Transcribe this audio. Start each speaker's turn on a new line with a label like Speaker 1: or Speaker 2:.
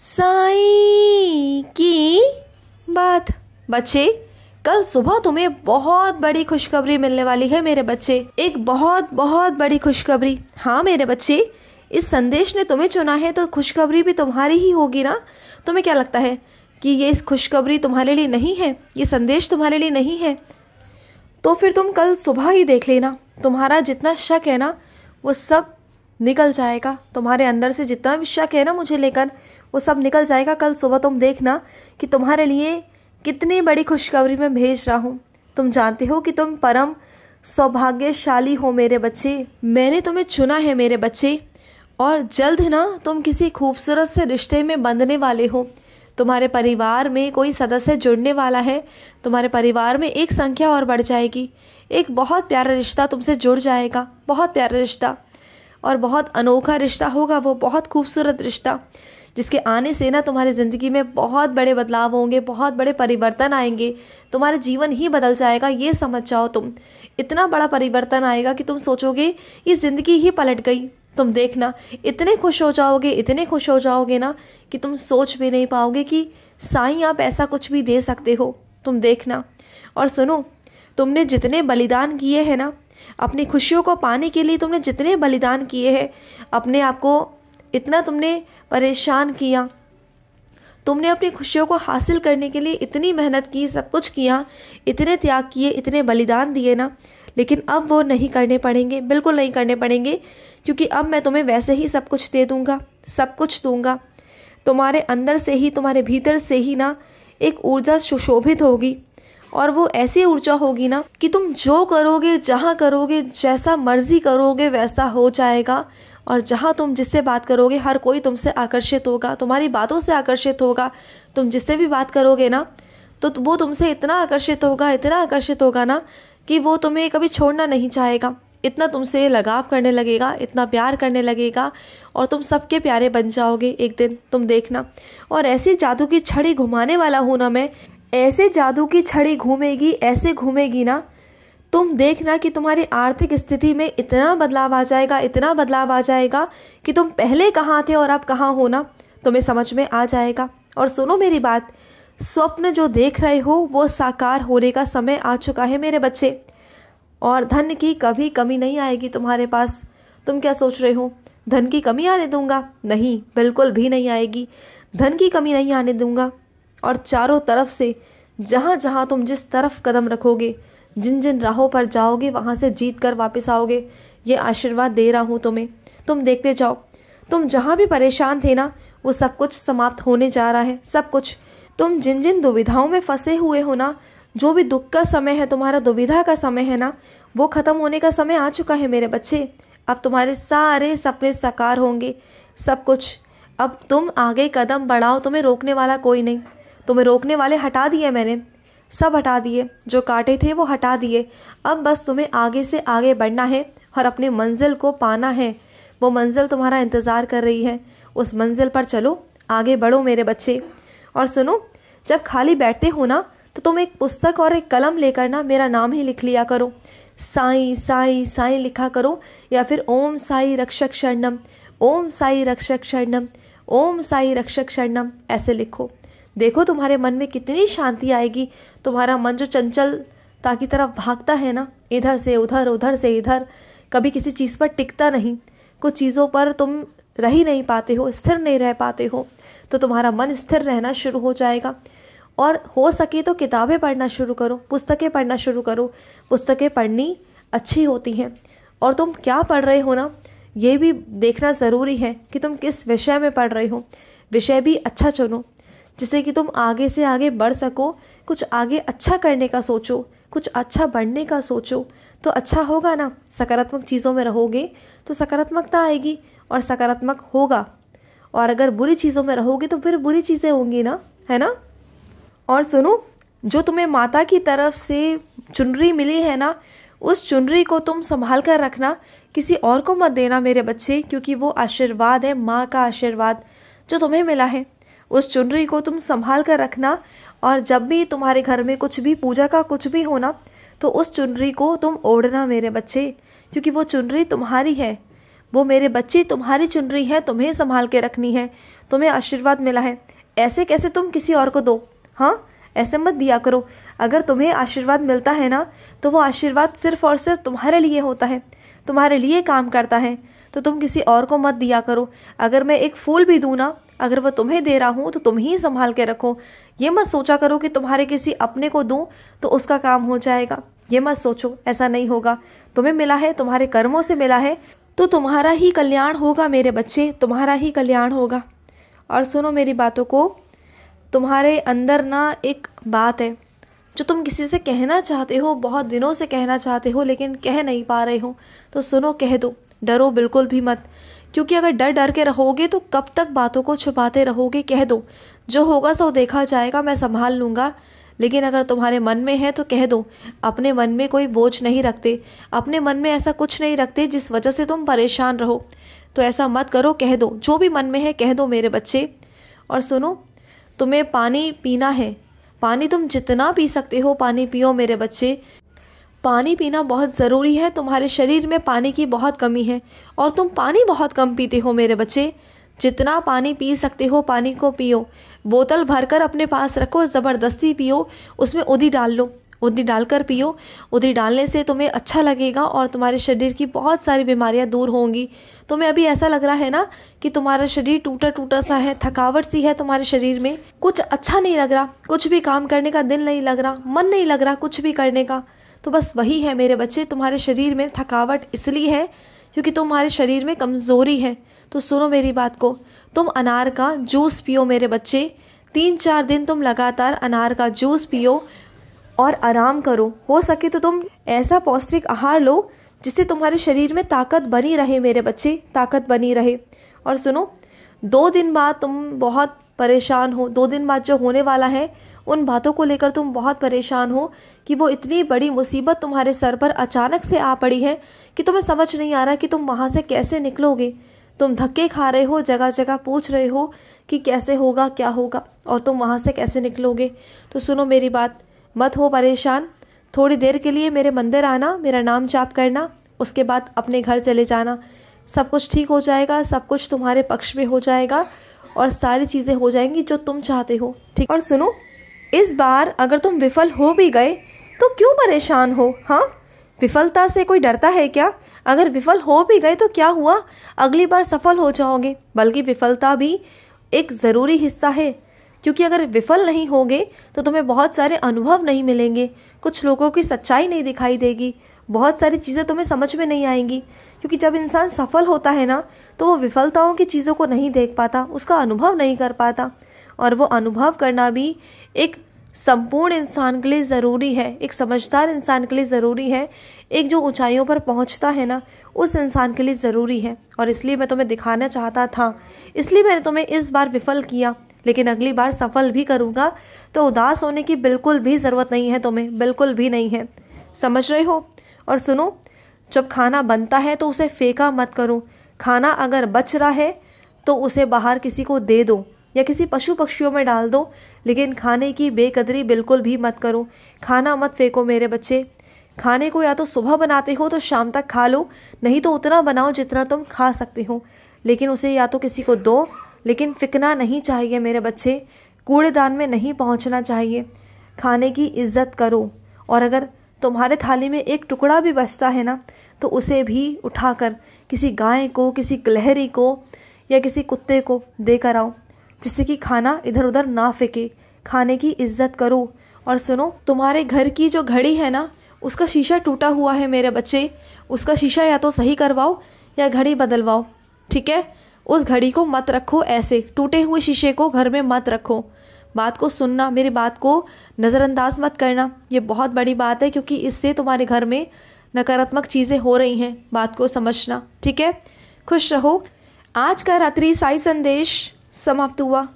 Speaker 1: साई की बात बच्चे कल सुबह तुम्हें बहुत बड़ी खुशखबरी मिलने वाली है मेरे बच्चे एक बहुत बहुत बड़ी खुशखबरी हाँ मेरे बच्चे इस संदेश ने तुम्हें चुना है तो खुशखबरी भी तुम्हारी ही होगी ना तुम्हें क्या लगता है कि ये इस खुशखबरी तुम्हारे लिए नहीं है ये संदेश तुम्हारे लिए नहीं है तो फिर तुम कल सुबह ही देख लेना तुम्हारा जितना शक है ना वो सब निकल जाएगा तुम्हारे अंदर से जितना भी शक है ना मुझे लेकर वो सब निकल जाएगा कल सुबह तुम देखना कि तुम्हारे लिए कितनी बड़ी खुशखबरी मैं भेज रहा हूँ तुम जानते हो कि तुम परम सौभाग्यशाली हो मेरे बच्चे मैंने तुम्हें चुना है मेरे बच्चे और जल्द ना तुम किसी खूबसूरत से रिश्ते में बंधने वाले हो तुम्हारे परिवार में कोई सदस्य जुड़ने वाला है तुम्हारे परिवार में एक संख्या और बढ़ जाएगी एक बहुत प्यारा रिश्ता तुमसे जुड़ जाएगा बहुत प्यारा रिश्ता और बहुत अनोखा रिश्ता होगा वो बहुत खूबसूरत रिश्ता जिसके आने से ना तुम्हारी ज़िंदगी में बहुत बड़े बदलाव होंगे बहुत बड़े परिवर्तन आएंगे तुम्हारा जीवन ही बदल जाएगा ये समझ जाओ तुम इतना बड़ा परिवर्तन आएगा कि तुम सोचोगे ये ज़िंदगी ही पलट गई तुम देखना इतने खुश हो जाओगे इतने खुश हो जाओगे ना कि तुम सोच भी नहीं पाओगे कि साई आप ऐसा कुछ भी दे सकते हो तुम देखना और सुनो तुमने जितने बलिदान किए हैं ना अपनी खुशियों को पाने के लिए तुमने जितने बलिदान किए हैं अपने आप को इतना तुमने परेशान किया तुमने अपनी खुशियों को हासिल करने के लिए इतनी मेहनत की सब कुछ किया इतने त्याग किए इतने बलिदान दिए ना लेकिन अब वो नहीं करने पड़ेंगे बिल्कुल नहीं करने पड़ेंगे क्योंकि अब मैं तुम्हें वैसे ही सब कुछ दे दूँगा सब कुछ दूँगा तुम्हारे अंदर से ही तुम्हारे भीतर से ही ना एक ऊर्जा सुशोभित होगी और वो ऐसी ऊर्जा होगी ना कि तुम जो करोगे जहाँ करोगे जैसा मर्जी करोगे वैसा हो जाएगा और जहाँ तुम जिससे बात करोगे हर कोई तुमसे आकर्षित होगा तुम्हारी बातों से आकर्षित होगा तुम जिससे भी बात करोगे ना तो, तो वो तुमसे इतना आकर्षित होगा इतना आकर्षित होगा ना कि वो तुम्हें कभी छोड़ना नहीं चाहेगा इतना तुमसे लगाव करने लगेगा इतना प्यार करने लगेगा और तुम सबके प्यारे बन जाओगे एक दिन तुम देखना और ऐसी जादू की छड़ी घुमाने वाला हूँ ना मैं ऐसे जादू की छड़ी घूमेगी ऐसे घूमेगी ना तुम देखना कि तुम्हारी आर्थिक स्थिति में इतना बदलाव आ जाएगा इतना बदलाव आ जाएगा कि तुम पहले कहाँ थे और अब कहाँ हो ना तुम्हें समझ में आ जाएगा और सुनो मेरी बात स्वप्न जो देख रहे हो वो साकार होने का समय आ चुका है मेरे बच्चे और धन की कभी कमी नहीं आएगी तुम्हारे पास तुम क्या सोच रहे हो धन की कमी आने दूंगा नहीं बिल्कुल भी नहीं आएगी धन की कमी नहीं आने दूंगा और चारों तरफ से जहाँ जहाँ तुम जिस तरफ कदम रखोगे जिन जिन राहों पर जाओगे वहाँ से जीत कर वापस आओगे ये आशीर्वाद दे रहा हूँ तुम्हें तुम देखते जाओ तुम जहाँ भी परेशान थे ना वो सब कुछ समाप्त होने जा रहा है सब कुछ तुम जिन जिन दुविधाओं में फंसे हुए हो ना जो भी दुख का समय है तुम्हारा दुविधा का समय है ना वो ख़त्म होने का समय आ चुका है मेरे बच्चे अब तुम्हारे सारे सपने साकार होंगे सब कुछ अब तुम आगे कदम बढ़ाओ तुम्हें रोकने वाला कोई नहीं तुम्हें रोकने वाले हटा दिए मैंने सब हटा दिए जो काटे थे वो हटा दिए अब बस तुम्हें आगे से आगे बढ़ना है और अपने मंजिल को पाना है वो मंजिल तुम्हारा इंतज़ार कर रही है उस मंजिल पर चलो आगे बढ़ो मेरे बच्चे और सुनो जब खाली बैठते हो ना तो तुम एक पुस्तक और एक कलम लेकर ना मेरा नाम ही लिख लिया करो साई साई साई लिखा करो या फिर ओम साई रक्षक शरणम ओम साई रक्षक शरणम ओम साई रक्षक शरणम ऐसे लिखो देखो तुम्हारे मन में कितनी शांति आएगी तुम्हारा मन जो चंचलता की तरफ भागता है ना इधर से उधर उधर से इधर कभी किसी चीज़ पर टिकता नहीं कुछ चीज़ों पर तुम रह ही नहीं पाते हो स्थिर नहीं रह पाते हो तो तुम्हारा मन स्थिर रहना शुरू हो जाएगा और हो सके तो किताबें पढ़ना शुरू करो पुस्तकें पढ़ना शुरू करो पुस्तकें पढ़नी अच्छी होती हैं और तुम क्या पढ़ रहे हो ना ये भी देखना ज़रूरी है कि तुम किस विषय में पढ़ रहे हो विषय भी अच्छा चुनो जिससे कि तुम आगे से आगे बढ़ सको कुछ आगे अच्छा करने का सोचो कुछ अच्छा बढ़ने का सोचो तो अच्छा होगा ना सकारात्मक चीज़ों में रहोगे तो सकारात्मकता आएगी और सकारात्मक होगा और अगर बुरी चीज़ों में रहोगे तो फिर बुरी चीज़ें होंगी ना है ना और सुनो जो तुम्हें माता की तरफ से चुनरी मिली है ना उस चुनरी को तुम संभाल कर रखना किसी और को मत देना मेरे बच्चे क्योंकि वो आशीर्वाद है माँ का आशीर्वाद जो तुम्हें मिला है उस चुनरी को तुम संभाल कर रखना और जब भी तुम्हारे घर में कुछ भी पूजा का कुछ भी होना तो उस चुनरी को तुम ओढ़ना मेरे बच्चे क्योंकि वो चुनरी तुम्हारी है वो मेरे बच्चे तुम्हारी चुनरी है तुम्हें संभाल के रखनी है तुम्हें आशीर्वाद मिला है ऐसे कैसे तुम किसी और को दो हाँ ऐसे मत दिया करो अगर तुम्हें आशीर्वाद मिलता है ना तो वो आशीर्वाद सिर्फ और सिर्फ तुम्हारे लिए होता है तुम्हारे लिए काम करता है तो तुम किसी और को मत दिया करो अगर मैं एक फूल भी दूँ ना अगर वह तुम्हें दे रहा हूँ तो तुम ही संभाल के रखो ये मत सोचा करो कि तुम्हारे किसी अपने को दूँ तो उसका काम हो जाएगा ये मत सोचो ऐसा नहीं होगा तुम्हें मिला है तुम्हारे कर्मों से मिला है तो तुम्हारा ही कल्याण होगा मेरे बच्चे तुम्हारा ही कल्याण होगा और सुनो मेरी बातों को तुम्हारे अंदर ना एक बात है जो तुम किसी से कहना चाहते हो बहुत दिनों से कहना चाहते हो लेकिन कह नहीं पा रहे हो तो सुनो कह दो डरो बिल्कुल भी मत क्योंकि अगर डर डर के रहोगे तो कब तक बातों को छुपाते रहोगे कह दो जो होगा सो देखा जाएगा मैं संभाल लूँगा लेकिन अगर तुम्हारे मन में है तो कह दो अपने मन में कोई बोझ नहीं रखते अपने मन में ऐसा कुछ नहीं रखते जिस वजह से तुम परेशान रहो तो ऐसा मत करो कह दो जो भी मन में है कह दो मेरे बच्चे और सुनो तुम्हें पानी पीना है पानी तुम जितना पी सकते हो पानी पियो मेरे बच्चे पानी पीना बहुत ज़रूरी है तुम्हारे शरीर में पानी की बहुत कमी है और तुम पानी बहुत कम पीते हो मेरे बच्चे जितना पानी पी सकते हो पानी को पियो बोतल भरकर अपने पास रखो ज़बरदस्ती पियो उसमें उदी डाल लो उदी डालकर पियो उदी डालने से तुम्हें अच्छा लगेगा और तुम्हारे शरीर की बहुत सारी बीमारियां दूर होंगी तुम्हें अभी ऐसा लग रहा है ना कि तुम्हारा शरीर टूटा टूटा सा है थकावट सी है तुम्हारे शरीर में कुछ अच्छा नहीं लग रहा कुछ भी काम करने का दिल नहीं लग रहा मन नहीं लग रहा कुछ भी करने का तो बस वही है मेरे बच्चे तुम्हारे शरीर में थकावट इसलिए है क्योंकि तुम्हारे शरीर में कमज़ोरी है तो सुनो मेरी बात को तुम अनार का जूस पियो मेरे बच्चे तीन चार दिन तुम लगातार अनार का जूस पियो और आराम करो हो सके तो तुम ऐसा पौष्टिक आहार लो जिससे तुम्हारे शरीर में ताकत बनी रहे मेरे बच्चे ताकत बनी रहे और सुनो दो दिन बाद तुम बहुत परेशान हो दो दिन बाद जो होने वाला है उन बातों को लेकर तुम बहुत परेशान हो कि वो इतनी बड़ी मुसीबत तुम्हारे सर पर अचानक से आ पड़ी है कि तुम्हें समझ नहीं आ रहा कि तुम वहाँ से कैसे निकलोगे तुम धक्के खा रहे हो जगह जगह पूछ रहे हो कि कैसे होगा क्या होगा और तुम वहाँ से कैसे निकलोगे तो सुनो मेरी बात मत हो परेशान थोड़ी देर के लिए मेरे मंदिर आना मेरा नाम जाप करना उसके बाद अपने घर चले जाना सब कुछ ठीक हो जाएगा सब कुछ तुम्हारे पक्ष में हो जाएगा और सारी चीज़ें हो जाएंगी जो तुम चाहते हो ठीक और सुनो इस बार अगर तुम विफल हो भी गए तो क्यों परेशान हो हाँ विफलता से कोई डरता है क्या अगर विफल हो भी गए तो क्या हुआ अगली बार सफल हो जाओगे बल्कि विफलता भी एक ज़रूरी हिस्सा है क्योंकि अगर विफल नहीं होगे तो तुम्हें बहुत सारे अनुभव नहीं मिलेंगे कुछ लोगों की सच्चाई नहीं दिखाई देगी बहुत सारी चीज़ें तुम्हें समझ में नहीं आएंगी क्योंकि जब इंसान सफल होता है ना तो वो विफलताओं की चीज़ों को नहीं देख पाता उसका अनुभव नहीं कर पाता और वो अनुभव करना भी एक संपूर्ण इंसान के लिए ज़रूरी है एक समझदार इंसान के लिए ज़रूरी है एक जो ऊंचाइयों पर पहुंचता है ना उस इंसान के लिए ज़रूरी है और इसलिए मैं तुम्हें दिखाना चाहता था इसलिए मैंने तुम्हें इस बार विफल किया लेकिन अगली बार सफल भी करूँगा तो उदास होने की बिल्कुल भी ज़रूरत नहीं है तुम्हें बिल्कुल भी नहीं है समझ रहे हो और सुनो जब खाना बनता है तो उसे फेंका मत करो खाना अगर बच रहा है तो उसे बाहर किसी को दे दो या किसी पशु पक्षियों में डाल दो लेकिन खाने की बेकदरी बिल्कुल भी मत करो खाना मत फेंको मेरे बच्चे खाने को या तो सुबह बनाते हो तो शाम तक खा लो नहीं तो उतना बनाओ जितना तुम खा सकते हो लेकिन उसे या तो किसी को दो लेकिन फिकना नहीं चाहिए मेरे बच्चे कूड़ेदान में नहीं पहुंचना चाहिए खाने की इज्जत करो और अगर तुम्हारे थाली में एक टुकड़ा भी बचता है ना तो उसे भी उठाकर किसी गाय को किसी गलहरी को या किसी कुत्ते को देकर आओ जिससे कि खाना इधर उधर ना फेंके खाने की इज्जत करो और सुनो तुम्हारे घर की जो घड़ी है ना उसका शीशा टूटा हुआ है मेरे बच्चे उसका शीशा या तो सही करवाओ या घड़ी बदलवाओ ठीक है उस घड़ी को मत रखो ऐसे टूटे हुए शीशे को घर में मत रखो बात को सुनना मेरी बात को नज़रअंदाज मत करना ये बहुत बड़ी बात है क्योंकि इससे तुम्हारे घर में नकारात्मक चीज़ें हो रही हैं बात को समझना ठीक है खुश रहो आज का रात्रि साई संदेश समाप्त हुआ